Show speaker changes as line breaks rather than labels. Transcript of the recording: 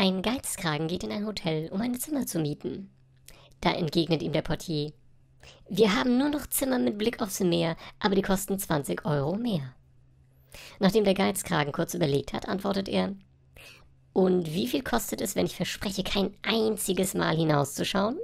Ein Geizkragen geht in ein Hotel, um ein Zimmer zu mieten. Da entgegnet ihm der Portier. Wir haben nur noch Zimmer mit Blick aufs Meer, aber die kosten 20 Euro mehr. Nachdem der Geizkragen kurz überlegt hat, antwortet er, und wie viel kostet es, wenn ich verspreche, kein einziges Mal hinauszuschauen?